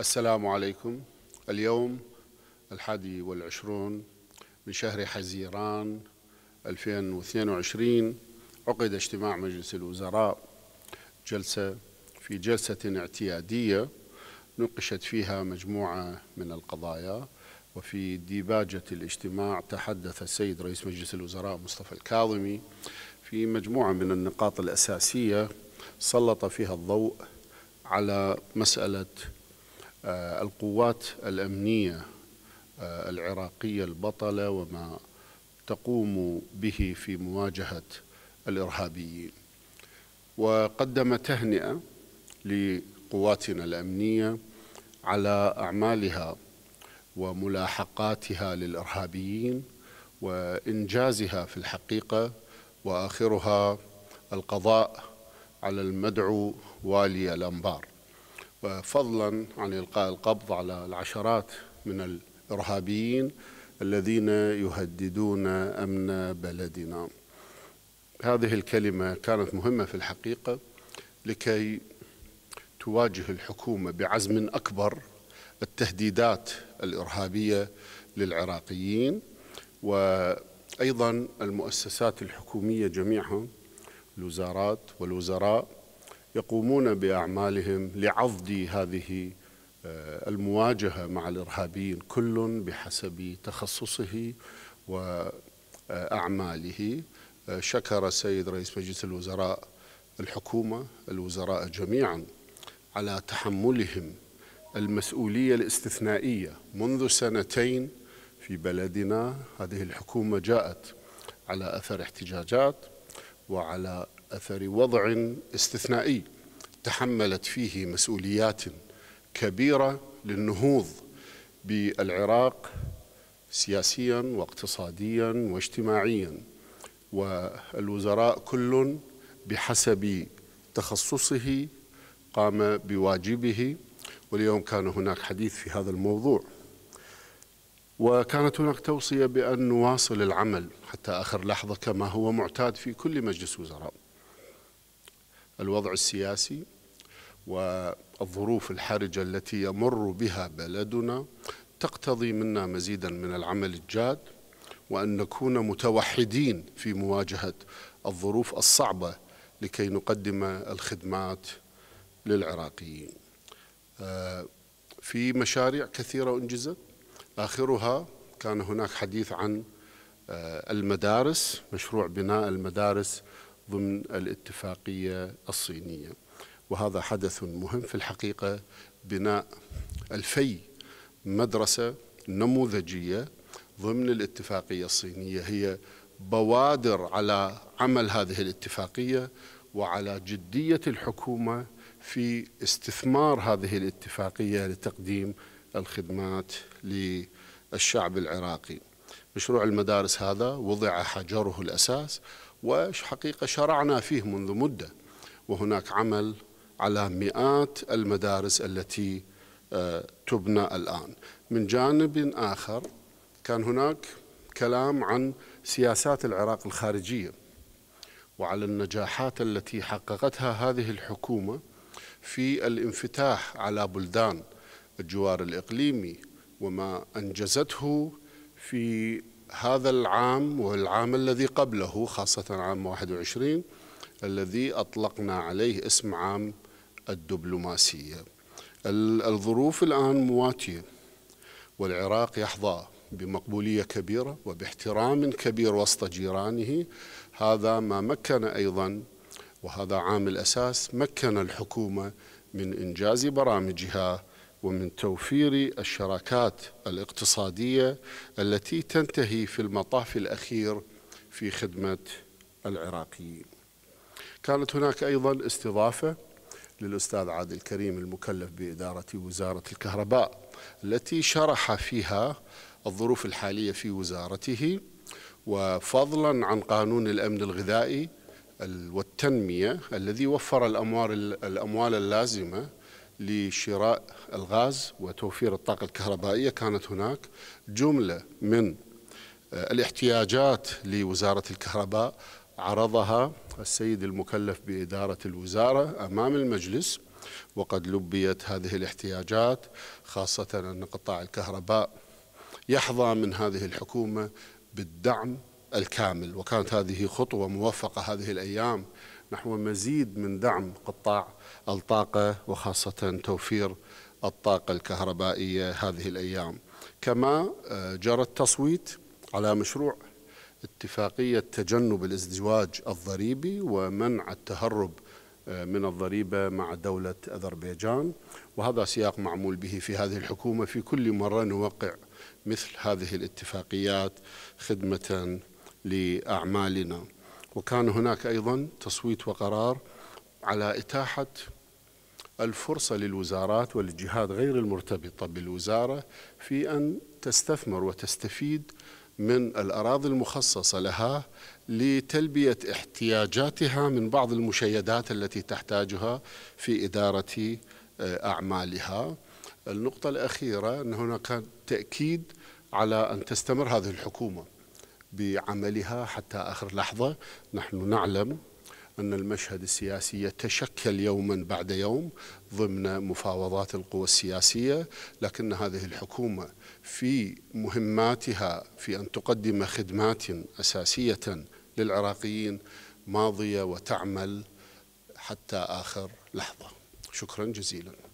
السلام عليكم اليوم الحادي والعشرون من شهر حزيران 2022 عقد اجتماع مجلس الوزراء جلسة في جلسة اعتيادية نقشت فيها مجموعة من القضايا وفي ديباجة الاجتماع تحدث السيد رئيس مجلس الوزراء مصطفى الكاظمي في مجموعة من النقاط الأساسية سلط فيها الضوء على مسألة آه، القوات الأمنية آه، العراقية البطلة وما تقوم به في مواجهة الإرهابيين وقدم تهنئة لقواتنا الأمنية على أعمالها وملاحقاتها للإرهابيين وإنجازها في الحقيقة وآخرها القضاء على المدعو والي الأنبار فضلا عن إلقاء القبض على العشرات من الإرهابيين الذين يهددون أمن بلدنا هذه الكلمة كانت مهمة في الحقيقة لكي تواجه الحكومة بعزم أكبر التهديدات الإرهابية للعراقيين وأيضا المؤسسات الحكومية جميعها الوزارات والوزراء يقومون باعمالهم لعضد هذه آه، المواجهه مع الارهابيين كل بحسب تخصصه واعماله آه، شكر السيد رئيس مجلس الوزراء الحكومه الوزراء جميعا على تحملهم المسؤوليه الاستثنائيه منذ سنتين في بلدنا هذه الحكومه جاءت على اثر احتجاجات وعلى أثر وضع استثنائي تحملت فيه مسؤوليات كبيرة للنهوض بالعراق سياسيا واقتصاديا واجتماعيا والوزراء كل بحسب تخصصه قام بواجبه واليوم كان هناك حديث في هذا الموضوع وكانت هناك توصية بأن نواصل العمل حتى آخر لحظة كما هو معتاد في كل مجلس وزراء الوضع السياسي والظروف الحرجة التي يمر بها بلدنا تقتضي منا مزيدا من العمل الجاد وأن نكون متوحدين في مواجهة الظروف الصعبة لكي نقدم الخدمات للعراقيين آه، في مشاريع كثيرة أنجزت آخرها كان هناك حديث عن آه، المدارس مشروع بناء المدارس ضمن الاتفاقية الصينية وهذا حدث مهم في الحقيقة بناء الفي مدرسة نموذجية ضمن الاتفاقية الصينية هي بوادر على عمل هذه الاتفاقية وعلى جدية الحكومة في استثمار هذه الاتفاقية لتقديم الخدمات للشعب العراقي مشروع المدارس هذا وضع حجره الأساس وحقيقة شرعنا فيه منذ مدة وهناك عمل على مئات المدارس التي آه، تبنى الآن من جانب آخر كان هناك كلام عن سياسات العراق الخارجية وعلى النجاحات التي حققتها هذه الحكومة في الانفتاح على بلدان الجوار الإقليمي وما أنجزته في هذا العام والعام الذي قبله خاصة عام 21 الذي أطلقنا عليه اسم عام الدبلوماسية الظروف الآن مواتية والعراق يحظى بمقبولية كبيرة وباحترام كبير وسط جيرانه هذا ما مكن أيضا وهذا عامل أساس مكن الحكومة من إنجاز برامجها ومن توفير الشراكات الاقتصادية التي تنتهي في المطاف الأخير في خدمة العراقيين كانت هناك أيضا استضافة للأستاذ عادل كريم المكلف بإدارة وزارة الكهرباء التي شرح فيها الظروف الحالية في وزارته وفضلا عن قانون الأمن الغذائي والتنمية الذي وفر الأموال اللازمة لشراء الغاز وتوفير الطاقة الكهربائية كانت هناك جملة من آه، الاحتياجات لوزارة الكهرباء عرضها السيد المكلف بإدارة الوزارة أمام المجلس وقد لبيت هذه الاحتياجات خاصة أن قطاع الكهرباء يحظى من هذه الحكومة بالدعم الكامل وكانت هذه خطوة موفقة هذه الأيام نحو مزيد من دعم قطاع الطاقة وخاصة توفير الطاقة الكهربائية هذه الأيام كما آه، جرى التصويت على مشروع اتفاقية تجنب الازدواج الضريبي ومنع التهرب آه، من الضريبة مع دولة أذربيجان وهذا سياق معمول به في هذه الحكومة في كل مرة نوقع مثل هذه الاتفاقيات خدمة لأعمالنا وكان هناك أيضا تصويت وقرار على إتاحة الفرصة للوزارات والجهات غير المرتبطة بالوزارة في أن تستثمر وتستفيد من الأراضي المخصصة لها لتلبية احتياجاتها من بعض المشيدات التي تحتاجها في إدارة آه، أعمالها النقطة الأخيرة أن هناك تأكيد على أن تستمر هذه الحكومة بعملها حتى آخر لحظة نحن نعلم أن المشهد السياسي يتشكل يوما بعد يوم ضمن مفاوضات القوى السياسية لكن هذه الحكومة في مهماتها في أن تقدم خدمات أساسية للعراقيين ماضية وتعمل حتى آخر لحظة شكرا جزيلا